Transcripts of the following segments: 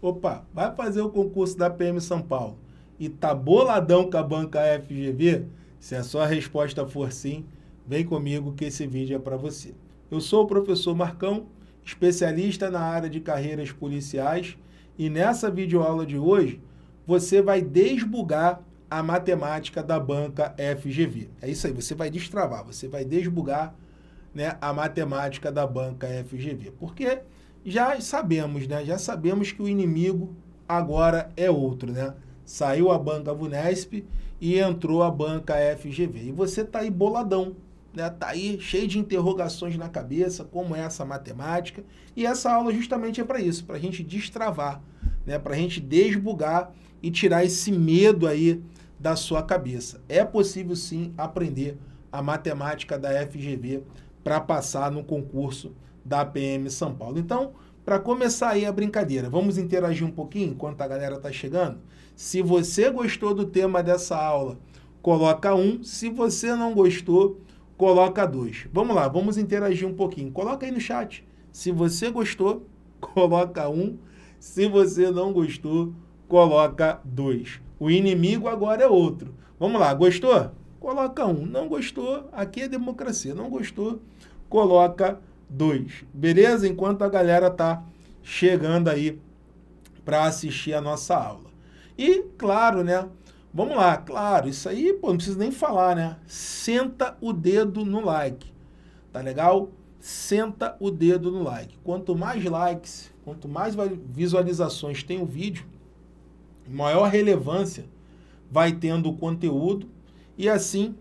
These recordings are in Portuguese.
opa, vai fazer o concurso da PM São Paulo e tá boladão com a banca FGV? Se a sua resposta for sim, vem comigo que esse vídeo é para você. Eu sou o professor Marcão, especialista na área de carreiras policiais, e nessa videoaula de hoje você vai desbugar a matemática da banca FGV. É isso aí, você vai destravar, você vai desbugar né, a matemática da banca FGV. Por Porque já sabemos, né? Já sabemos que o inimigo agora é outro, né? Saiu a banca Vunesp e entrou a banca FGV. E você tá aí boladão, né? Tá aí cheio de interrogações na cabeça, como é essa matemática. E essa aula justamente é para isso, para a gente destravar, né? Para a gente desbugar e tirar esse medo aí da sua cabeça. É possível sim aprender a matemática da FGV para passar no concurso da PM São Paulo. Então, para começar aí a brincadeira, vamos interagir um pouquinho enquanto a galera está chegando? Se você gostou do tema dessa aula, coloca um. Se você não gostou, coloca dois. Vamos lá, vamos interagir um pouquinho. Coloca aí no chat. Se você gostou, coloca um. Se você não gostou, coloca dois. O inimigo agora é outro. Vamos lá, gostou? Coloca um. Não gostou, aqui é democracia. Não gostou, coloca 2, beleza? Enquanto a galera tá chegando aí para assistir a nossa aula. E claro, né? Vamos lá, claro, isso aí, pô, não preciso nem falar, né? Senta o dedo no like. Tá legal? Senta o dedo no like. Quanto mais likes, quanto mais visualizações tem o vídeo, maior relevância vai tendo o conteúdo e assim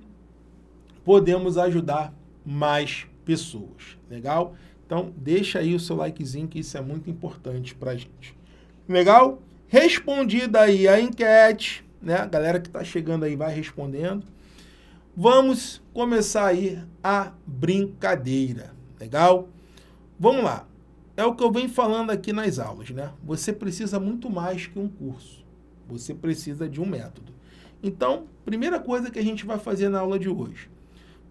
podemos ajudar mais pessoas. Legal? Então, deixa aí o seu likezinho, que isso é muito importante para gente. Legal? Respondida aí a enquete, né? A galera que está chegando aí vai respondendo. Vamos começar aí a brincadeira. Legal? Vamos lá. É o que eu venho falando aqui nas aulas, né? Você precisa muito mais que um curso. Você precisa de um método. Então, primeira coisa que a gente vai fazer na aula de hoje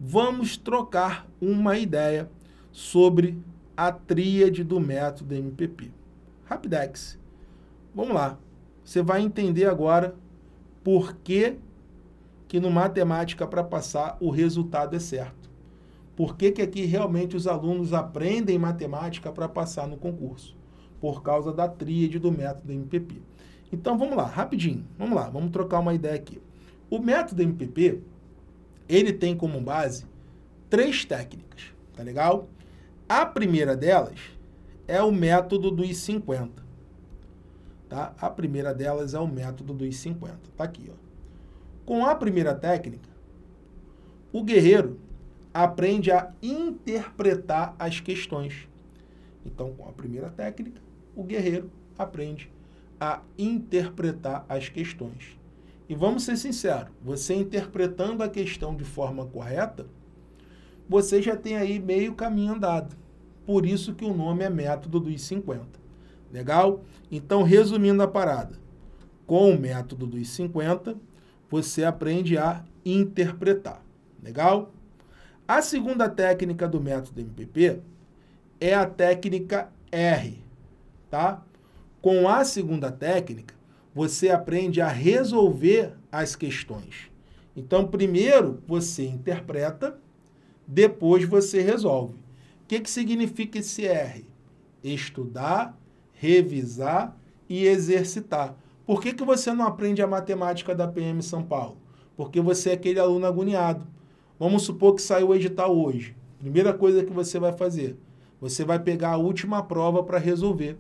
vamos trocar uma ideia sobre a tríade do método MPP. Rapidex. Vamos lá. Você vai entender agora por que, que no matemática para passar o resultado é certo. Por que, que aqui realmente os alunos aprendem matemática para passar no concurso? Por causa da tríade do método MPP. Então vamos lá, rapidinho. Vamos lá, vamos trocar uma ideia aqui. O método MPP ele tem como base três técnicas, tá legal? A primeira delas é o método dos 50. Tá? A primeira delas é o método dos 50. Tá aqui, ó. Com a primeira técnica, o guerreiro aprende a interpretar as questões. Então, com a primeira técnica, o guerreiro aprende a interpretar as questões. E vamos ser sinceros, você interpretando a questão de forma correta, você já tem aí meio caminho andado. Por isso que o nome é método dos 50. Legal? Então, resumindo a parada, com o método dos 50, você aprende a interpretar. Legal? A segunda técnica do método MPP é a técnica R, tá? Com a segunda técnica, você aprende a resolver as questões. Então, primeiro você interpreta, depois você resolve. O que, que significa esse R? Estudar, revisar e exercitar. Por que, que você não aprende a matemática da PM São Paulo? Porque você é aquele aluno agoniado. Vamos supor que saiu o edital hoje. Primeira coisa que você vai fazer, você vai pegar a última prova para resolver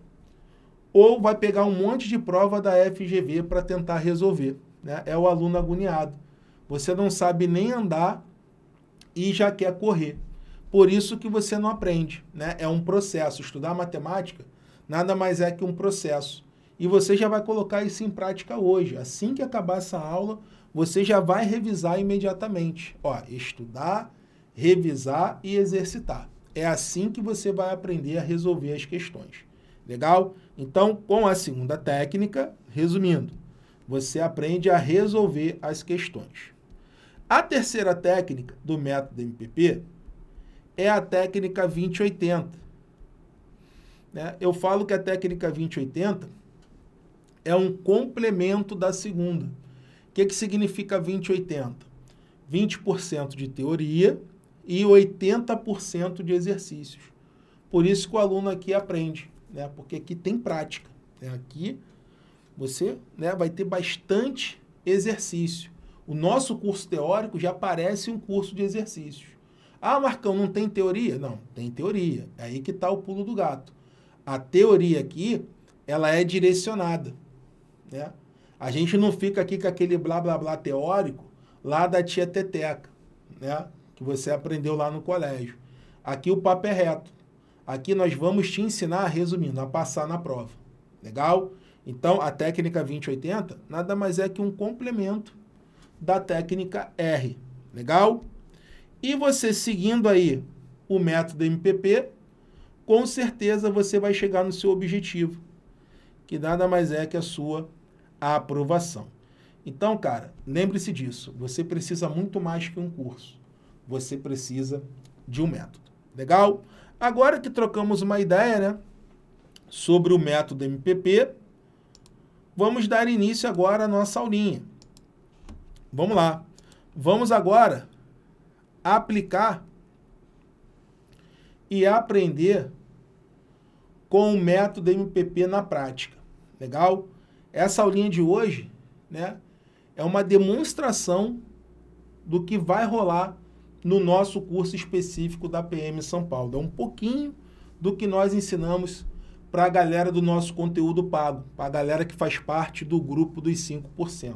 ou vai pegar um monte de prova da FGV para tentar resolver. Né? É o aluno agoniado. Você não sabe nem andar e já quer correr. Por isso que você não aprende. Né? É um processo. Estudar matemática nada mais é que um processo. E você já vai colocar isso em prática hoje. Assim que acabar essa aula, você já vai revisar imediatamente. Ó, estudar, revisar e exercitar. É assim que você vai aprender a resolver as questões. Legal? Então, com a segunda técnica, resumindo, você aprende a resolver as questões. A terceira técnica do método MPP é a técnica 2080. Né? Eu falo que a técnica 2080 é um complemento da segunda. O que, que significa 2080? 20% de teoria e 80% de exercícios. Por isso que o aluno aqui aprende né? Porque aqui tem prática. Né? Aqui você né, vai ter bastante exercício. O nosso curso teórico já parece um curso de exercícios. Ah, Marcão, não tem teoria? Não, tem teoria. É aí que está o pulo do gato. A teoria aqui, ela é direcionada. Né? A gente não fica aqui com aquele blá blá blá teórico lá da tia Teteca, né? que você aprendeu lá no colégio. Aqui o papo é reto. Aqui nós vamos te ensinar, resumindo, a passar na prova. Legal? Então, a técnica 2080 nada mais é que um complemento da técnica R. Legal? E você seguindo aí o método MPP, com certeza você vai chegar no seu objetivo, que nada mais é que a sua aprovação. Então, cara, lembre-se disso. Você precisa muito mais que um curso. Você precisa de um método. Legal? Agora que trocamos uma ideia né, sobre o método MPP, vamos dar início agora à nossa aulinha. Vamos lá. Vamos agora aplicar e aprender com o método MPP na prática. Legal? Essa aulinha de hoje né, é uma demonstração do que vai rolar no nosso curso específico da PM São Paulo. É um pouquinho do que nós ensinamos para a galera do nosso conteúdo pago, para a galera que faz parte do grupo dos 5%.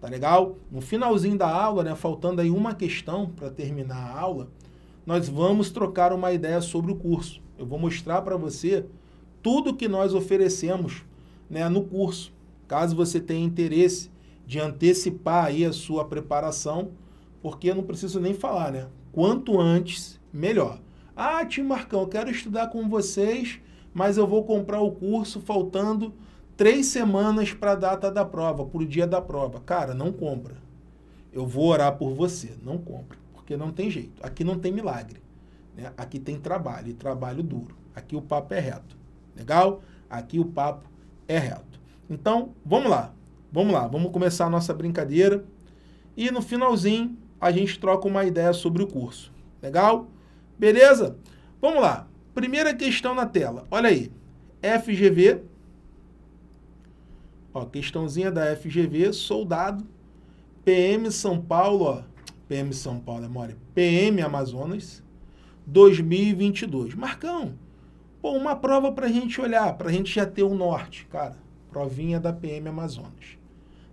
Tá legal? No finalzinho da aula, né, faltando aí uma questão para terminar a aula, nós vamos trocar uma ideia sobre o curso. Eu vou mostrar para você tudo que nós oferecemos né, no curso. Caso você tenha interesse de antecipar aí a sua preparação, porque eu não preciso nem falar, né? Quanto antes, melhor. Ah, tio Marcão, eu quero estudar com vocês, mas eu vou comprar o curso faltando três semanas para a data da prova, para o dia da prova. Cara, não compra. Eu vou orar por você, não compra, porque não tem jeito. Aqui não tem milagre. Né? Aqui tem trabalho, e trabalho duro. Aqui o papo é reto. Legal? Aqui o papo é reto. Então, vamos lá. Vamos lá, vamos começar a nossa brincadeira. E no finalzinho, a gente troca uma ideia sobre o curso. Legal? Beleza? Vamos lá. Primeira questão na tela. Olha aí. FGV. Ó, questãozinha da FGV, soldado. PM São Paulo, ó. PM São Paulo, é memória. PM Amazonas 2022. Marcão, pô, uma prova para a gente olhar, para a gente já ter o um norte, cara. Provinha da PM Amazonas.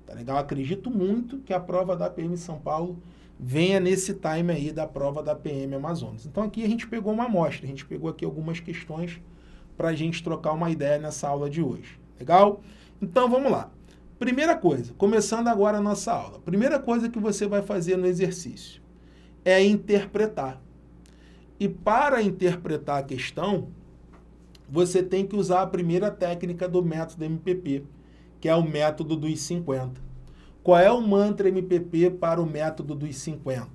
Tá legal? Acredito muito que a prova da PM São Paulo venha nesse time aí da prova da PM Amazonas. Então aqui a gente pegou uma amostra, a gente pegou aqui algumas questões para a gente trocar uma ideia nessa aula de hoje. Legal? Então vamos lá. Primeira coisa, começando agora a nossa aula. Primeira coisa que você vai fazer no exercício é interpretar. E para interpretar a questão, você tem que usar a primeira técnica do método MPP, que é o método dos 50. Qual é o mantra MPP para o método dos 50?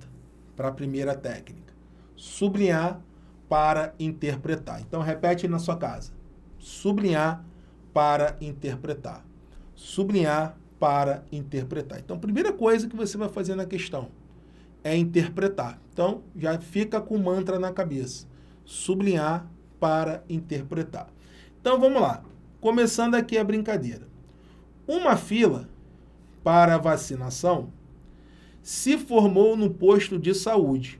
Para a primeira técnica. Sublinhar para interpretar. Então repete na sua casa. Sublinhar para interpretar. Sublinhar para interpretar. Então, primeira coisa que você vai fazer na questão é interpretar. Então, já fica com o mantra na cabeça. Sublinhar para interpretar. Então, vamos lá. Começando aqui a brincadeira. Uma fila para vacinação se formou no posto de saúde.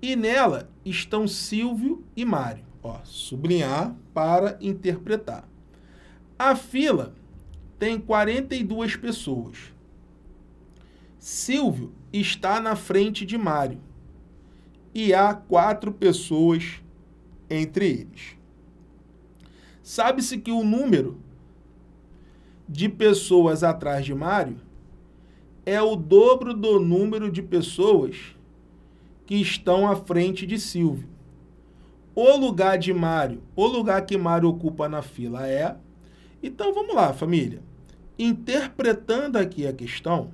E nela estão Silvio e Mário. Ó, sublinhar para interpretar. A fila tem 42 pessoas. Silvio está na frente de Mário. E há quatro pessoas entre eles. Sabe-se que o número de pessoas atrás de Mário é o dobro do número de pessoas que estão à frente de Silvio. O lugar de Mário, o lugar que Mário ocupa na fila é. Então vamos lá, família. Interpretando aqui a questão,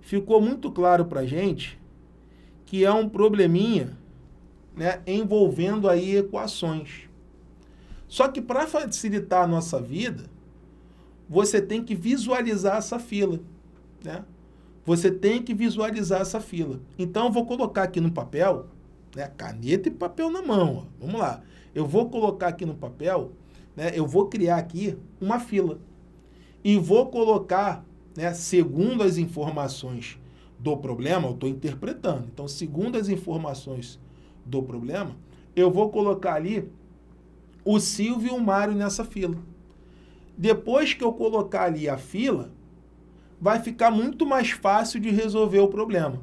ficou muito claro para gente que é um probleminha né, envolvendo aí equações. Só que para facilitar a nossa vida, você tem que visualizar essa fila, né? Você tem que visualizar essa fila. Então, eu vou colocar aqui no papel, né? Caneta e papel na mão, ó. Vamos lá. Eu vou colocar aqui no papel, né? Eu vou criar aqui uma fila. E vou colocar, né? Segundo as informações do problema, eu estou interpretando. Então, segundo as informações do problema, eu vou colocar ali o Silvio e o Mário nessa fila. Depois que eu colocar ali a fila, vai ficar muito mais fácil de resolver o problema.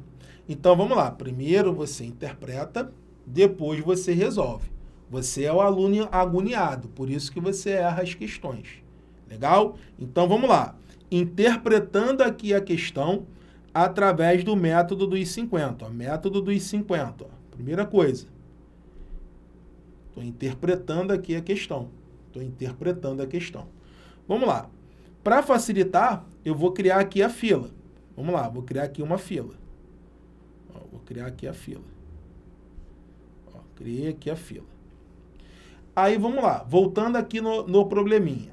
Então vamos lá, primeiro você interpreta, depois você resolve. Você é o aluno agoniado, por isso que você erra as questões. Legal? Então vamos lá. Interpretando aqui a questão através do método dos 50. Ó. Método dos 50. Ó. Primeira coisa. Estou interpretando aqui a questão. Estou interpretando a questão. Vamos lá. Para facilitar, eu vou criar aqui a fila. Vamos lá, vou criar aqui uma fila. Ó, vou criar aqui a fila. Ó, criei aqui a fila. Aí vamos lá, voltando aqui no, no probleminha.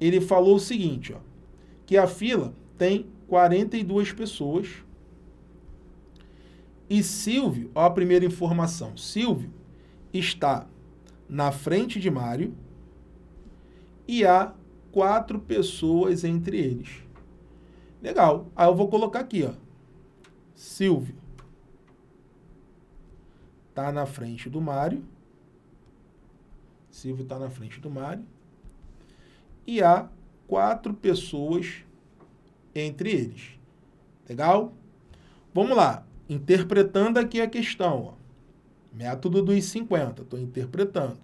Ele falou o seguinte, ó, que a fila tem 42 pessoas. E Silvio, ó a primeira informação, Silvio está na frente de Mário e a quatro pessoas entre eles. Legal. Aí eu vou colocar aqui, ó. Silvio. Tá na frente do Mário. Silvio tá na frente do Mário. E há quatro pessoas entre eles. Legal? Vamos lá. Interpretando aqui a questão, ó. Método dos 50, estou interpretando.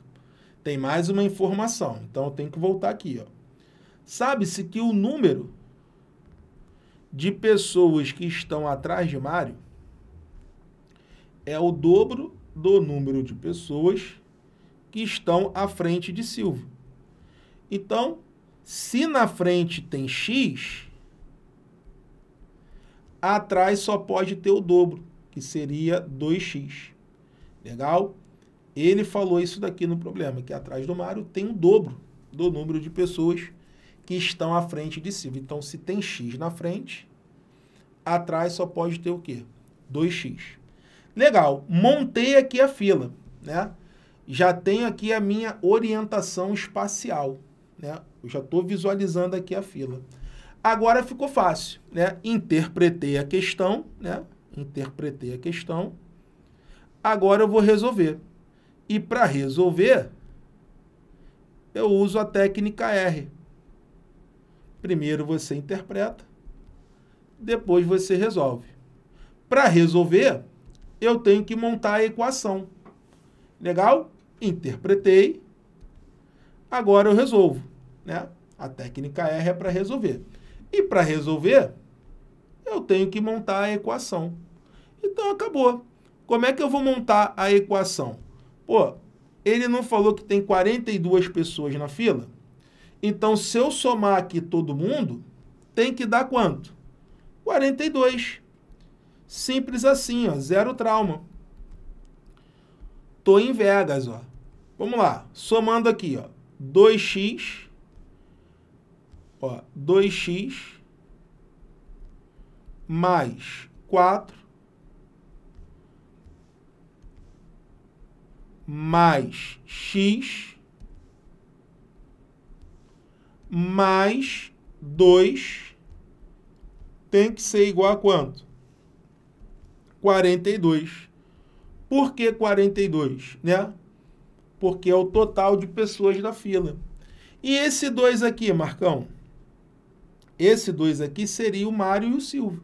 Tem mais uma informação, então eu tenho que voltar aqui, ó. Sabe-se que o número de pessoas que estão atrás de Mário é o dobro do número de pessoas que estão à frente de Silvio. Então, se na frente tem X, atrás só pode ter o dobro, que seria 2X. Legal? Ele falou isso daqui no problema, que atrás do Mário tem o dobro do número de pessoas que estão à frente de si. Então, se tem x na frente, atrás só pode ter o quê? 2x. Legal, montei aqui a fila, né? Já tenho aqui a minha orientação espacial, né? Eu já estou visualizando aqui a fila. Agora ficou fácil, né? Interpretei a questão, né? Interpretei a questão. Agora eu vou resolver. E para resolver, eu uso a técnica R. Primeiro você interpreta, depois você resolve. Para resolver, eu tenho que montar a equação. Legal? Interpretei. Agora eu resolvo, né? A técnica R é para resolver. E para resolver, eu tenho que montar a equação. Então acabou. Como é que eu vou montar a equação? Pô, ele não falou que tem 42 pessoas na fila? Então, se eu somar aqui todo mundo, tem que dar quanto? 42. Simples assim, ó, zero trauma. Tô em Vegas, ó. Vamos lá, somando aqui, ó, 2x, ó, 2x mais 4 mais x mais 2 tem que ser igual a quanto? 42. Por que 42, né? Porque é o total de pessoas da fila. E esse 2 aqui, Marcão? Esse 2 aqui seria o Mário e o Silvio,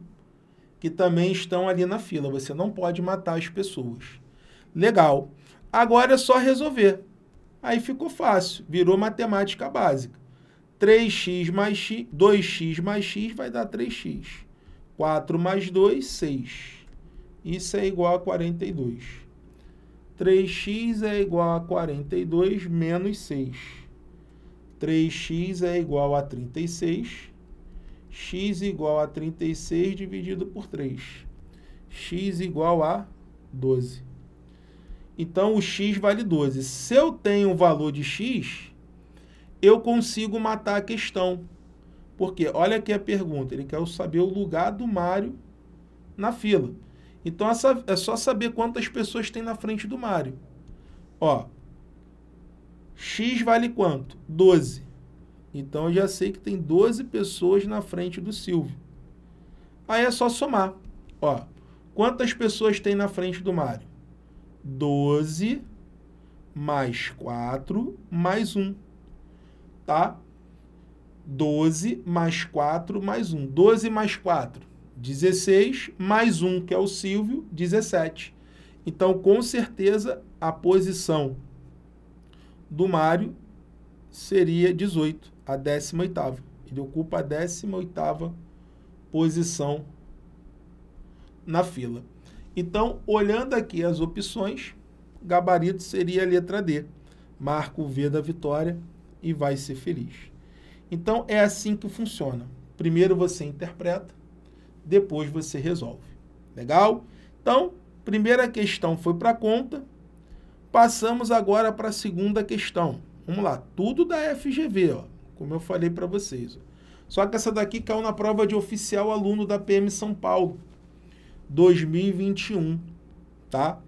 que também estão ali na fila. Você não pode matar as pessoas. Legal. Agora é só resolver. Aí ficou fácil, virou matemática básica. 3x mais x, 2x mais x vai dar 3x. 4 mais 2, 6. Isso é igual a 42. 3x é igual a 42 menos 6. 3x é igual a 36. x igual a 36 dividido por 3. x igual a 12. Então, o x vale 12. Se eu tenho o valor de x, eu consigo matar a questão. Porque olha aqui a pergunta, ele quer saber o lugar do Mário na fila. Então é, é só saber quantas pessoas tem na frente do Mário. Ó, x vale quanto? 12. Então eu já sei que tem 12 pessoas na frente do Silvio. Aí é só somar. Ó, quantas pessoas tem na frente do Mário? 12 mais 4 mais 1 tá? 12 mais 4 mais 1. 12 mais 4, 16, mais 1, que é o Silvio, 17. Então, com certeza, a posição do Mário seria 18, a 18ª. Ele ocupa a 18ª posição na fila. Então, olhando aqui as opções, gabarito seria a letra D. Marco o V da vitória e vai ser feliz. Então é assim que funciona. Primeiro você interpreta, depois você resolve. Legal? Então, primeira questão foi para conta. Passamos agora para a segunda questão. Vamos lá, tudo da FGV, ó, como eu falei para vocês. Ó. Só que essa daqui caiu na prova de oficial aluno da PM São Paulo 2021, tá?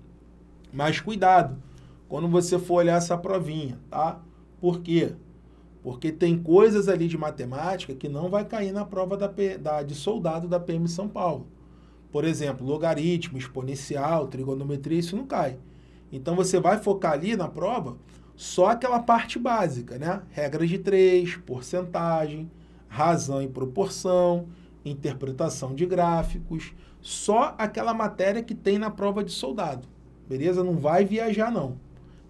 Mas cuidado quando você for olhar essa provinha, tá? Por quê? Porque tem coisas ali de matemática que não vai cair na prova da, da, de soldado da PM São Paulo. Por exemplo, logaritmo, exponencial, trigonometria, isso não cai. Então você vai focar ali na prova só aquela parte básica, né? Regras de três, porcentagem, razão e proporção, interpretação de gráficos, só aquela matéria que tem na prova de soldado. Beleza? Não vai viajar não.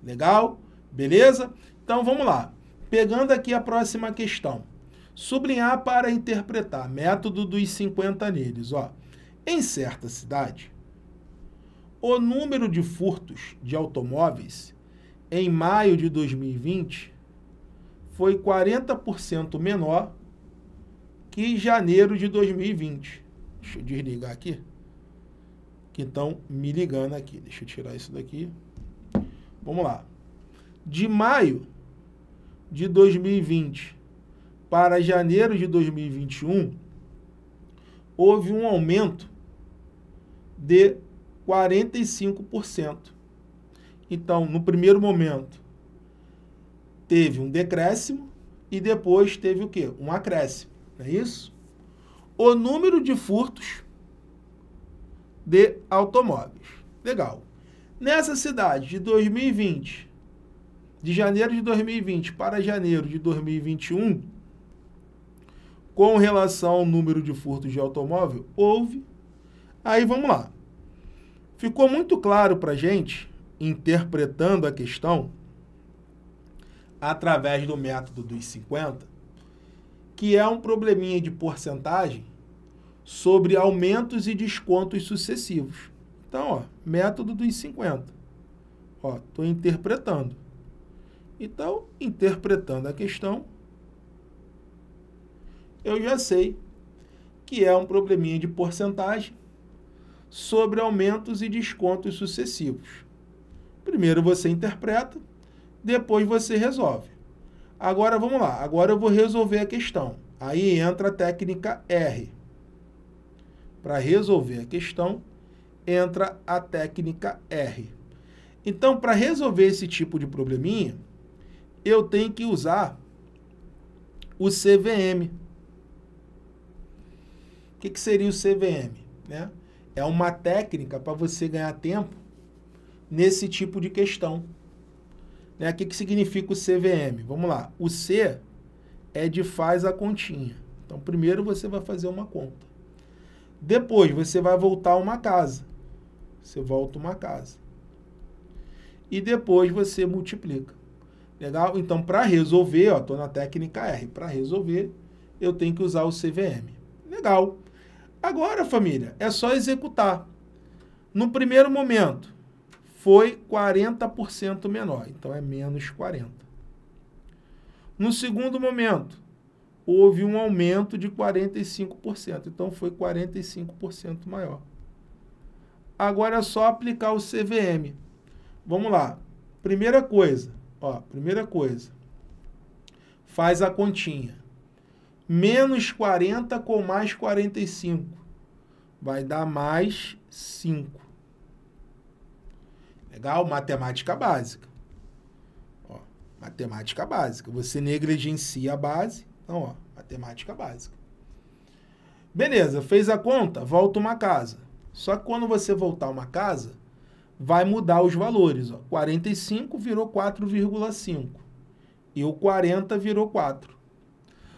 Legal? Beleza? Então vamos lá. Pegando aqui a próxima questão. Sublinhar para interpretar. Método dos 50 neles. Ó. Em certa cidade, o número de furtos de automóveis em maio de 2020 foi 40% menor que janeiro de 2020. Deixa eu desligar aqui. Que estão me ligando aqui. Deixa eu tirar isso daqui. Vamos lá. De maio de 2020 para janeiro de 2021, houve um aumento de 45%. Então, no primeiro momento, teve um decréscimo e depois teve o quê? Um acréscimo, não é isso? O número de furtos de automóveis. Legal. Nessa cidade de 2020 de janeiro de 2020 para janeiro de 2021, com relação ao número de furtos de automóvel, houve. Aí vamos lá. Ficou muito claro para a gente, interpretando a questão, através do método dos 50, que é um probleminha de porcentagem sobre aumentos e descontos sucessivos. Então, ó, método dos 50. Ó, estou interpretando. Então, interpretando a questão, eu já sei que é um probleminha de porcentagem sobre aumentos e descontos sucessivos. Primeiro você interpreta, depois você resolve. Agora vamos lá, agora eu vou resolver a questão. Aí entra a técnica R. Para resolver a questão, entra a técnica R. Então, para resolver esse tipo de probleminha, eu tenho que usar o CVM. O que, que seria o CVM? Né? É uma técnica para você ganhar tempo nesse tipo de questão. Né? O que, que significa o CVM? Vamos lá. O C é de faz a continha. Então, primeiro você vai fazer uma conta. Depois você vai voltar uma casa. Você volta uma casa. E depois você multiplica. Legal? Então, para resolver, ó, na técnica R, para resolver, eu tenho que usar o CVM. Legal. Agora, família, é só executar. No primeiro momento, foi 40% menor, então é menos 40. No segundo momento, houve um aumento de 45%, então foi 45% maior. Agora é só aplicar o CVM. Vamos lá. Primeira coisa, Ó, primeira coisa, faz a continha. Menos 40 com mais 45. Vai dar mais 5. Legal? Matemática básica. Ó, matemática básica. Você negligencia a base. Então, ó, matemática básica. Beleza, fez a conta, volta uma casa. Só que quando você voltar uma casa, vai mudar os valores. Ó. 45 virou 4,5 e o 40 virou 4.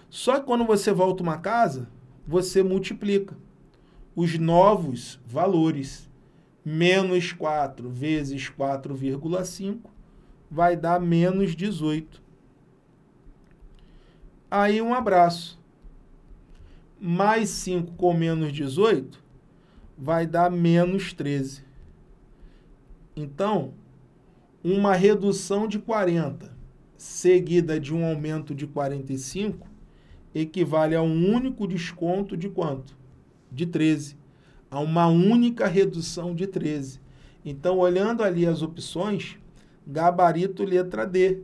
Só que quando você volta uma casa, você multiplica os novos valores. Menos 4 vezes 4,5 vai dar menos 18. Aí um abraço. Mais 5 com menos 18 vai dar menos 13. Então, uma redução de 40 seguida de um aumento de 45 equivale a um único desconto de quanto? De 13. A uma única redução de 13. Então, olhando ali as opções, gabarito letra D.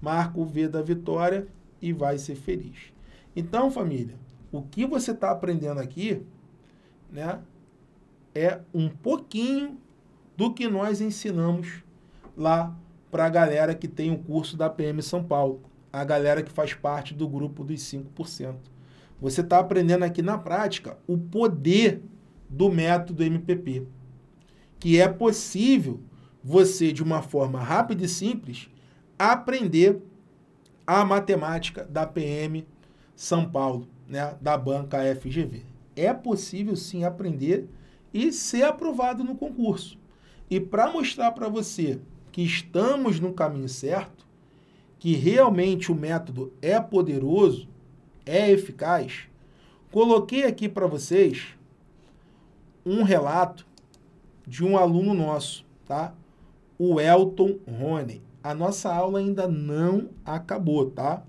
Marca o V da vitória e vai ser feliz. Então, família, o que você está aprendendo aqui né, é um pouquinho do que nós ensinamos lá para a galera que tem o curso da PM São Paulo, a galera que faz parte do grupo dos 5%. Você está aprendendo aqui na prática o poder do método MPP, que é possível você, de uma forma rápida e simples, aprender a matemática da PM São Paulo, né, da banca FGV. É possível sim aprender e ser aprovado no concurso. E para mostrar para você que estamos no caminho certo, que realmente o método é poderoso, é eficaz, coloquei aqui para vocês um relato de um aluno nosso, tá? O Elton Rony. A nossa aula ainda não acabou, tá?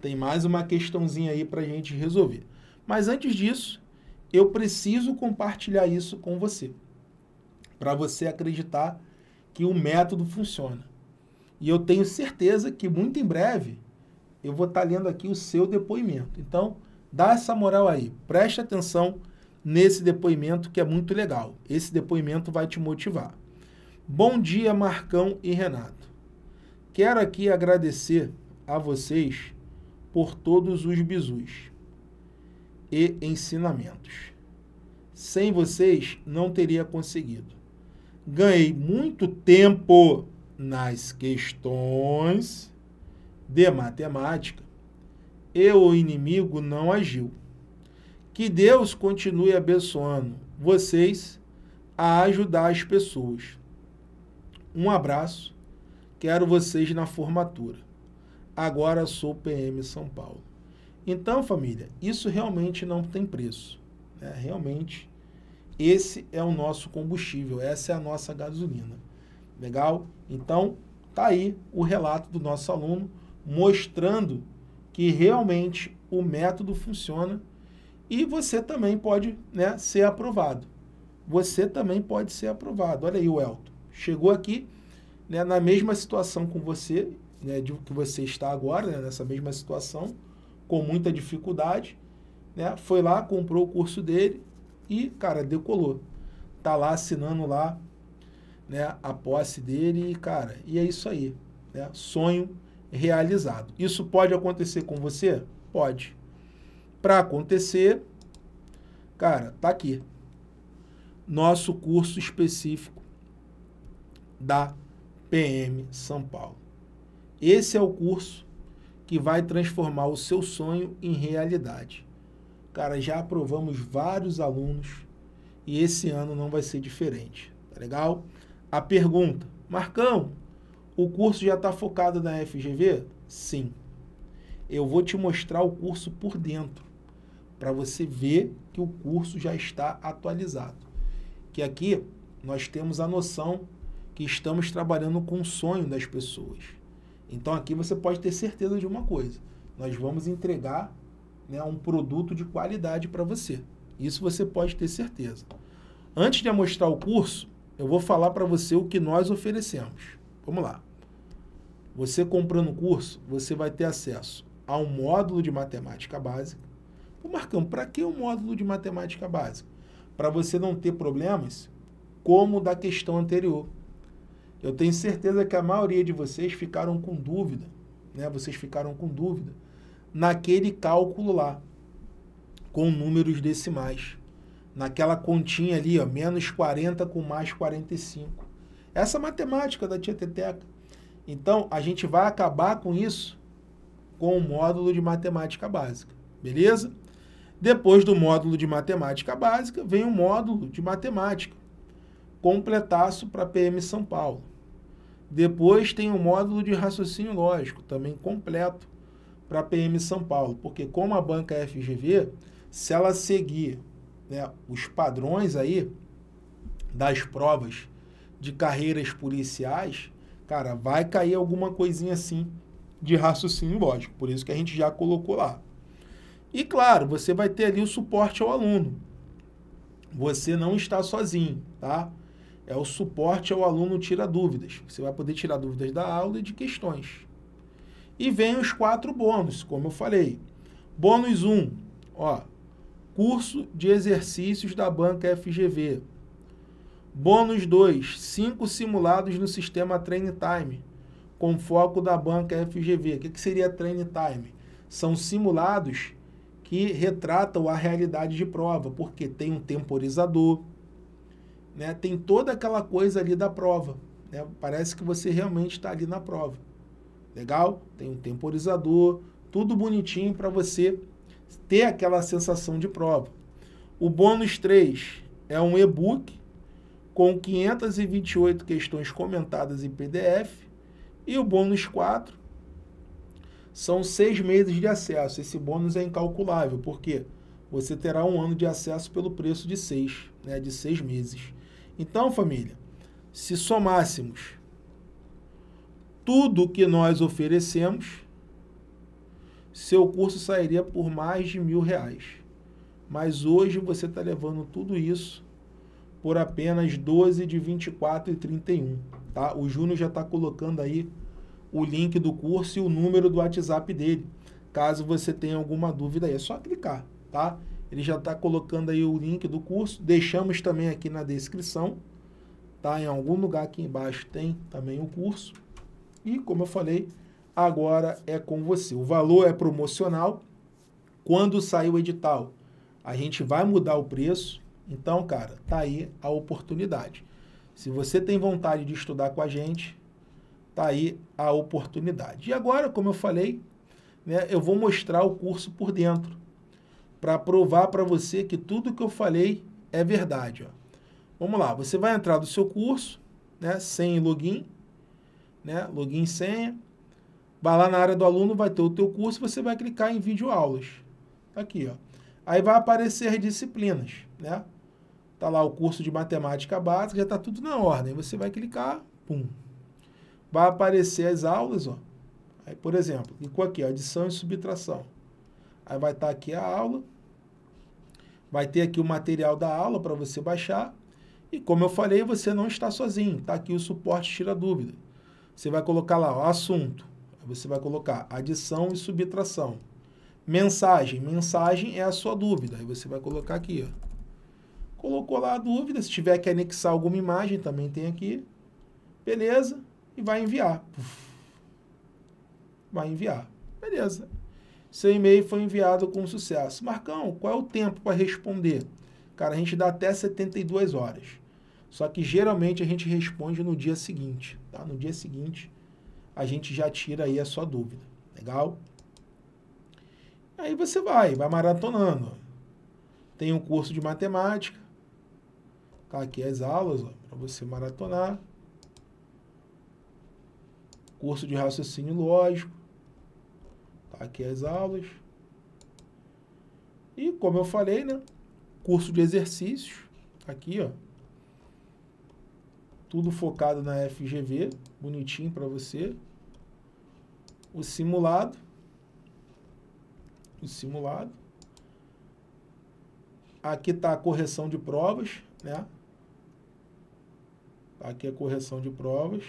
Tem mais uma questãozinha aí para a gente resolver. Mas antes disso, eu preciso compartilhar isso com você para você acreditar que o método funciona. E eu tenho certeza que muito em breve eu vou estar tá lendo aqui o seu depoimento. Então, dá essa moral aí, preste atenção nesse depoimento que é muito legal. Esse depoimento vai te motivar. Bom dia, Marcão e Renato. Quero aqui agradecer a vocês por todos os bisus e ensinamentos. Sem vocês, não teria conseguido ganhei muito tempo nas questões de matemática e o inimigo não agiu. Que Deus continue abençoando vocês a ajudar as pessoas. Um abraço. Quero vocês na formatura. Agora sou PM São Paulo. Então, família, isso realmente não tem preço. Né? Realmente esse é o nosso combustível, essa é a nossa gasolina. Legal? Então, tá aí o relato do nosso aluno mostrando que realmente o método funciona e você também pode né, ser aprovado. Você também pode ser aprovado. Olha aí o Elton. Chegou aqui né, na mesma situação com você, né, de que você está agora, né, nessa mesma situação, com muita dificuldade. Né, foi lá, comprou o curso dele, e, cara, decolou. Tá lá assinando lá, né, a posse dele e, cara, e é isso aí, né? Sonho realizado. Isso pode acontecer com você? Pode. Para acontecer, cara, tá aqui. Nosso curso específico da PM São Paulo. Esse é o curso que vai transformar o seu sonho em realidade. Cara, já aprovamos vários alunos e esse ano não vai ser diferente, tá legal? A pergunta, Marcão, o curso já está focado na FGV? Sim. Eu vou te mostrar o curso por dentro, para você ver que o curso já está atualizado. Que aqui nós temos a noção que estamos trabalhando com o sonho das pessoas. Então aqui você pode ter certeza de uma coisa: nós vamos entregar né, um produto de qualidade para você. Isso você pode ter certeza. Antes de mostrar o curso, eu vou falar para você o que nós oferecemos. Vamos lá. Você comprando o curso, você vai ter acesso a um módulo de matemática básica. Ô Marcão, para que o um módulo de matemática básica? Para você não ter problemas como o da questão anterior. Eu tenho certeza que a maioria de vocês ficaram com dúvida, né? Vocês ficaram com dúvida naquele cálculo lá, com números decimais. Naquela continha ali, ó, menos 40 com mais 45. Essa matemática da tia Teteca. Então, a gente vai acabar com isso com o módulo de matemática básica, beleza? Depois do módulo de matemática básica, vem o módulo de matemática, completaço para PM São Paulo. Depois tem o módulo de raciocínio lógico, também completo, para a PM São Paulo, porque como a banca FGV, se ela seguir né, os padrões aí das provas de carreiras policiais, cara, vai cair alguma coisinha assim de raciocínio lógico. Por isso que a gente já colocou lá. E claro, você vai ter ali o suporte ao aluno. Você não está sozinho, tá? É o suporte ao aluno tira dúvidas. Você vai poder tirar dúvidas da aula e de questões. E vem os quatro bônus, como eu falei. Bônus 1, um, ó, curso de exercícios da banca FGV. Bônus 2, 5 simulados no sistema Train Time, com foco da banca FGV. O que, que seria Train Time? São simulados que retratam a realidade de prova, porque tem um temporizador, né? tem toda aquela coisa ali da prova. Né? Parece que você realmente está ali na prova. Legal? Tem um temporizador, tudo bonitinho para você ter aquela sensação de prova. O bônus 3 é um e-book com 528 questões comentadas em PDF. E o bônus 4 são seis meses de acesso. Esse bônus é incalculável, porque você terá um ano de acesso pelo preço de seis, né, de seis meses. Então, família, se somássemos tudo que nós oferecemos, seu curso sairia por mais de mil reais. Mas hoje você está levando tudo isso por apenas 12 de 24 e 31. Tá? O Júnior já está colocando aí o link do curso e o número do WhatsApp dele. Caso você tenha alguma dúvida aí, é só clicar, tá? Ele já está colocando aí o link do curso. Deixamos também aqui na descrição, tá? Em algum lugar aqui embaixo tem também o curso. E, como eu falei, agora é com você. O valor é promocional. Quando sair o edital, a gente vai mudar o preço. Então, cara, tá aí a oportunidade. Se você tem vontade de estudar com a gente, tá aí a oportunidade. E agora, como eu falei, né, eu vou mostrar o curso por dentro para provar para você que tudo que eu falei é verdade. Ó. Vamos lá, você vai entrar no seu curso, né, sem login, né? Login e senha. Vai lá na área do aluno, vai ter o teu curso, você vai clicar em vídeo aulas. Tá aqui, ó. Aí vai aparecer as disciplinas, né? Tá lá o curso de matemática básica, já tá tudo na ordem. Você vai clicar, pum. Vai aparecer as aulas, ó. Aí, por exemplo, clicou aqui, ó, adição e subtração. Aí vai estar tá aqui a aula. Vai ter aqui o material da aula para você baixar. E como eu falei, você não está sozinho. Está aqui o suporte tira dúvida. Você vai colocar lá o assunto. Você vai colocar adição e subtração. Mensagem. Mensagem é a sua dúvida. Aí você vai colocar aqui, ó. Colocou lá a dúvida. Se tiver que anexar alguma imagem, também tem aqui. Beleza. E vai enviar. Vai enviar. Beleza. Seu e-mail foi enviado com sucesso. Marcão, qual é o tempo para responder? Cara, a gente dá até 72 horas. Só que geralmente a gente responde no dia seguinte, tá? No dia seguinte a gente já tira aí a sua dúvida, legal? Aí você vai, vai maratonando. Tem um curso de matemática, tá aqui as aulas para você maratonar. Curso de raciocínio lógico, tá aqui as aulas. E como eu falei, né? Curso de exercícios, tá aqui, ó tudo focado na FGV, bonitinho para você. O simulado. O simulado. Aqui está a correção de provas, né? Tá aqui a correção de provas.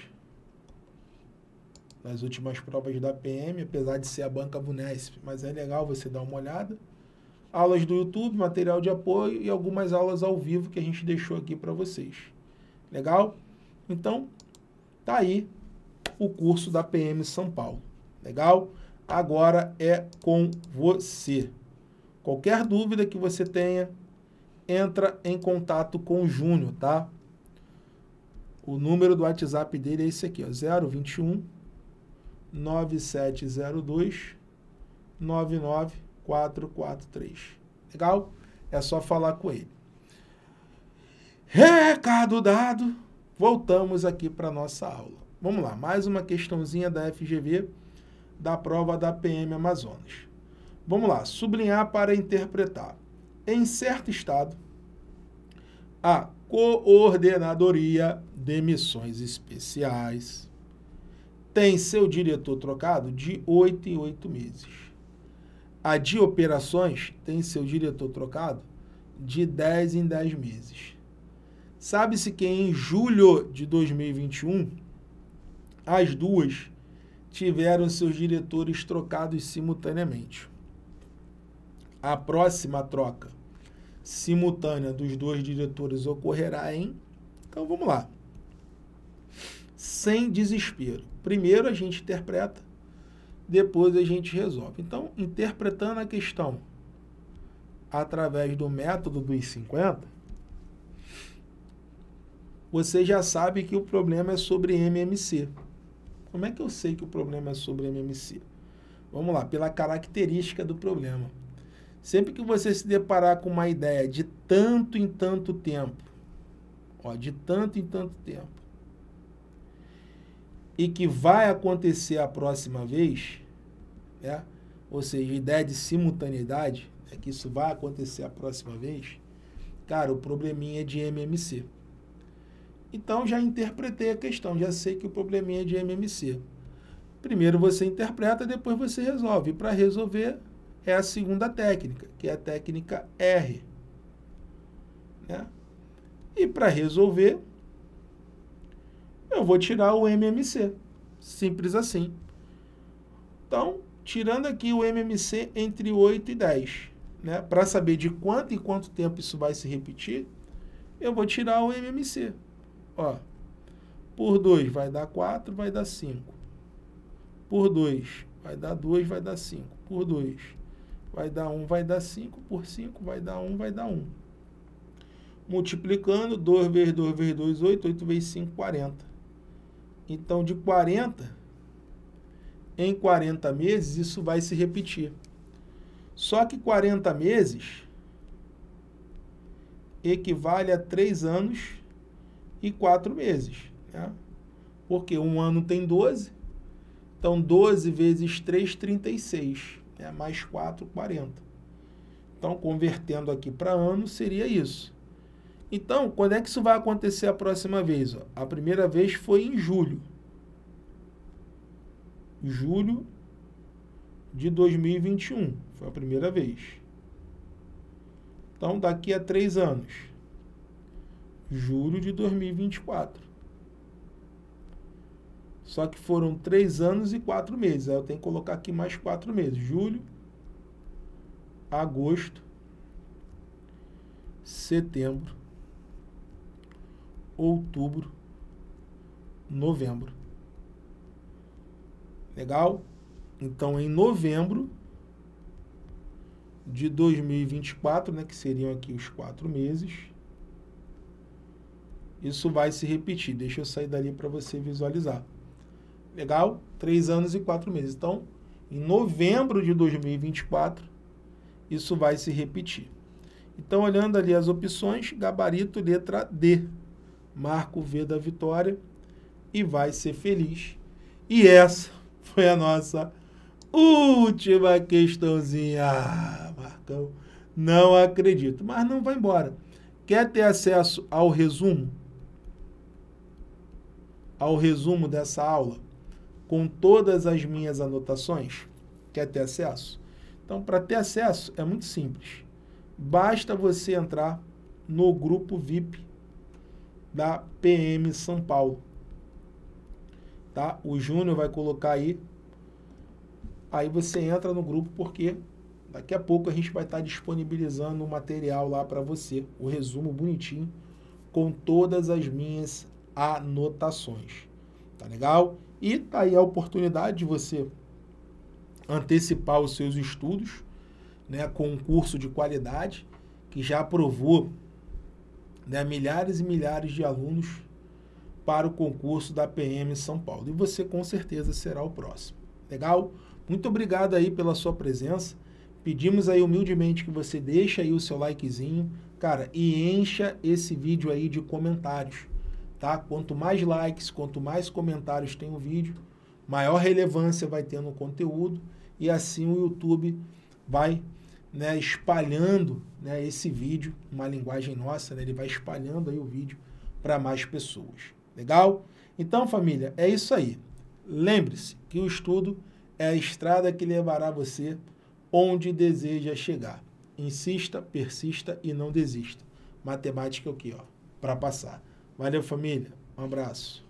Nas últimas provas da PM, apesar de ser a banca Vunesp, mas é legal você dar uma olhada. Aulas do YouTube, material de apoio e algumas aulas ao vivo que a gente deixou aqui para vocês. Legal? Então, tá aí o curso da PM São Paulo. Legal? Agora é com você. Qualquer dúvida que você tenha, entra em contato com o Júnior, tá? O número do WhatsApp dele é esse aqui, ó, 021 9702 99443. Legal? É só falar com ele. Recado dado. Voltamos aqui para nossa aula. Vamos lá, mais uma questãozinha da FGV da prova da PM Amazonas. Vamos lá, sublinhar para interpretar. Em certo estado, a Coordenadoria de Missões Especiais tem seu diretor trocado de oito em oito meses. A de operações tem seu diretor trocado de 10 em 10 meses. Sabe-se que em julho de 2021, as duas tiveram seus diretores trocados simultaneamente. A próxima troca simultânea dos dois diretores ocorrerá em. Então vamos lá. Sem desespero. Primeiro a gente interpreta, depois a gente resolve. Então, interpretando a questão através do método dos 50, você já sabe que o problema é sobre MMC. Como é que eu sei que o problema é sobre MMC? Vamos lá, pela característica do problema. Sempre que você se deparar com uma ideia de tanto em tanto tempo, ó, de tanto em tanto tempo, e que vai acontecer a próxima vez, né? ou seja, ideia de simultaneidade, é que isso vai acontecer a próxima vez, cara, o probleminha é de MMC. Então já interpretei a questão, já sei que o probleminha é de MMC. Primeiro você interpreta, depois você resolve. Para resolver é a segunda técnica, que é a técnica R. Né? E para resolver, eu vou tirar o MMC. Simples assim. Então, tirando aqui o MMC entre 8 e 10, né? para saber de quanto e quanto tempo isso vai se repetir, eu vou tirar o MMC. Ó, por 2 vai dar 4, vai dar 5. Por 2 vai dar 2, vai dar 5. Por 2 vai dar 1, um, vai dar 5. Por 5 vai dar 1, um, vai dar 1. Um. Multiplicando, 2 vezes 2 vezes 2, 8. 8 vezes 5, 40. Então, de 40 em 40 meses, isso vai se repetir. Só que 40 meses equivale a 3 anos e quatro meses. Né? Porque um ano tem 12, então 12 vezes 3, 36, né? mais 4, 40. Então, convertendo aqui para ano, seria isso. Então, quando é que isso vai acontecer a próxima vez? Ó? A primeira vez foi em julho. Julho de 2021. Foi a primeira vez. Então, daqui a três anos julho de 2024. Só que foram três anos e quatro meses. Aí eu tenho que colocar aqui mais quatro meses. Julho, agosto, setembro, outubro, novembro. Legal? Então, em novembro de 2024, né, que seriam aqui os quatro meses, isso vai se repetir. Deixa eu sair dali para você visualizar. Legal? Três anos e quatro meses. Então, em novembro de 2024, isso vai se repetir. Então, olhando ali as opções, gabarito letra D. Marco V da vitória e vai ser feliz. E essa foi a nossa última questãozinha. Marcão, não acredito. Mas não vai embora. Quer ter acesso ao resumo? ao resumo dessa aula com todas as minhas anotações? Quer ter acesso? Então, para ter acesso é muito simples. Basta você entrar no grupo VIP da PM São Paulo. Tá? O Júnior vai colocar aí. Aí você entra no grupo porque daqui a pouco a gente vai estar disponibilizando o material lá para você, o resumo bonitinho com todas as minhas anotações. Tá legal? E tá aí a oportunidade de você antecipar os seus estudos, né, com um curso de qualidade que já aprovou né, milhares e milhares de alunos para o concurso da PM em São Paulo. E você com certeza será o próximo. Legal? Muito obrigado aí pela sua presença. Pedimos aí humildemente que você deixe aí o seu likezinho, cara, e encha esse vídeo aí de comentários tá? Quanto mais likes, quanto mais comentários tem o vídeo, maior relevância vai ter no conteúdo e assim o YouTube vai né, espalhando né, esse vídeo, uma linguagem nossa, né, ele vai espalhando aí o vídeo para mais pessoas. Legal? Então, família, é isso aí. Lembre-se que o estudo é a estrada que levará você onde deseja chegar. Insista, persista e não desista. Matemática é o que, ó, para passar. Valeu, família. Um abraço.